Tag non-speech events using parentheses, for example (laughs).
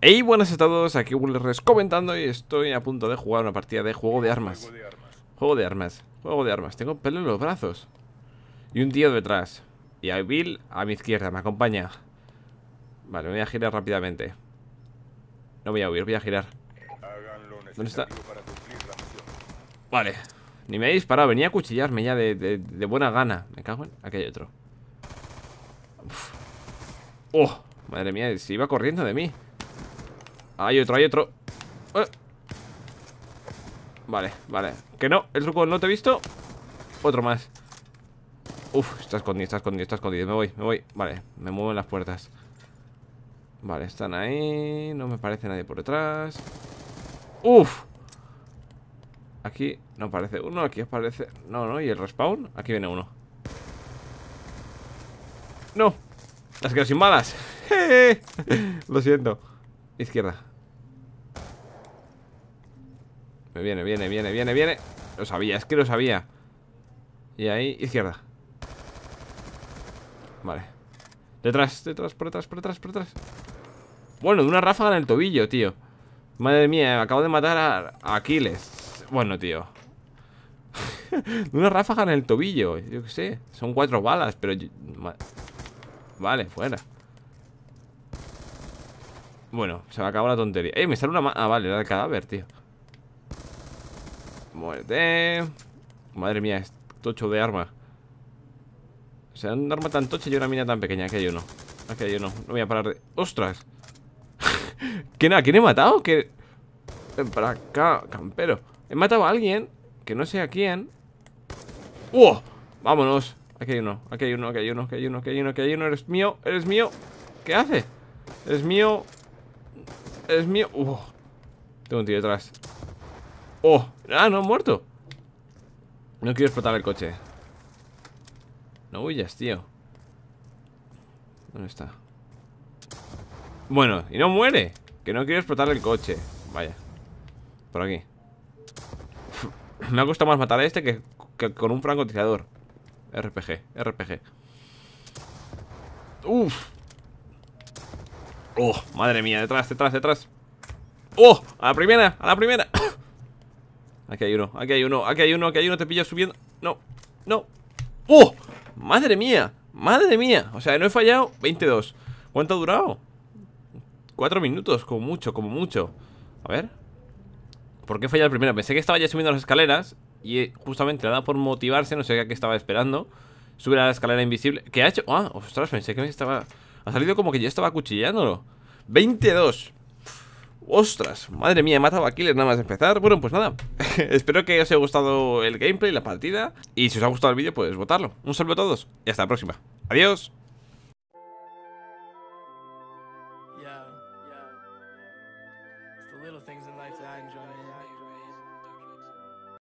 Hey, buenas a todos, aquí WulRes comentando y estoy a punto de jugar una partida de juego de armas. Juego de armas, juego de armas. Tengo pelo en los brazos. Y un tío detrás. Y a Bill a mi izquierda, me acompaña. Vale, me voy a girar rápidamente. No voy a huir, voy a girar. ¿Dónde está? Vale. Ni me ha disparado, venía a cuchillarme ya de, buena gana. Me cago en. Aquí hay otro. Uf. Oh, madre mía, se iba corriendo de mí. Hay otro, hay otro eh. Vale, vale Que no, el truco no te he visto Otro más Uf, está escondido, está escondido, está escondido Me voy, me voy Vale, me mueven las puertas Vale, están ahí No me parece nadie por detrás Uf Aquí no aparece uno, aquí aparece... No, no, y el respawn, aquí viene uno No Las quedo sin balas (laughs) Lo siento Izquierda viene, viene, viene, viene, viene. Lo sabía, es que lo sabía. Y ahí, izquierda. Vale. Detrás, detrás, por detrás, por detrás, por detrás. Bueno, de una ráfaga en el tobillo, tío. Madre mía, acabo de matar a Aquiles. Bueno, tío. (laughs) de una ráfaga en el tobillo. Yo qué sé. Son cuatro balas, pero... Vale, fuera. Bueno, se me acabó la tontería. ¡Eh! Me sale una Ah, vale, era el cadáver, tío. Muerte. Madre mía, es tocho de arma. O sea, un arma tan tocha y una mina tan pequeña. Aquí hay uno. Aquí hay uno. No voy a parar de... ¡Ostras! (laughs) ¿Quién, nada? quién he matado? ¿Qué... Ven para acá, campero. He matado a alguien que no sé a quién. ¡Uh! ¡Vámonos! Aquí hay uno, aquí hay uno, aquí hay uno, aquí hay uno, aquí hay uno, aquí hay uno. Eres mío, eres mío. ¿Qué hace? Eres mío. Eres mío. ¡Uh! Tengo un tío detrás. ¡Oh! ¡Ah, no, muerto! No quiero explotar el coche No huyas, tío ¿Dónde está? Bueno, y no muere Que no quiero explotar el coche Vaya Por aquí Me ha costado más matar a este que, con un francotirador RPG, RPG Uf Oh, madre mía, detrás, detrás, detrás Oh, a la primera, a la primera Aquí hay uno, aquí hay uno, aquí hay uno, aquí hay uno, te pilla subiendo. No, no. ¡Oh! ¡Madre mía! ¡Madre mía! O sea, no he fallado 22. ¿Cuánto ha durado? Cuatro minutos, como mucho, como mucho. A ver. ¿Por qué he fallado primero? Pensé que estaba ya subiendo las escaleras y eh, justamente nada por motivarse, no sé a qué estaba esperando. Sube a la escalera invisible. ¿Qué ha hecho? Ah, ostras, pensé que me estaba... Ha salido como que yo estaba acuchillándolo. 22. Ostras, madre mía, he matado a Killer nada más de empezar Bueno, pues nada, (laughs) espero que os haya gustado el gameplay, la partida Y si os ha gustado el vídeo, pues votarlo Un saludo a todos y hasta la próxima Adiós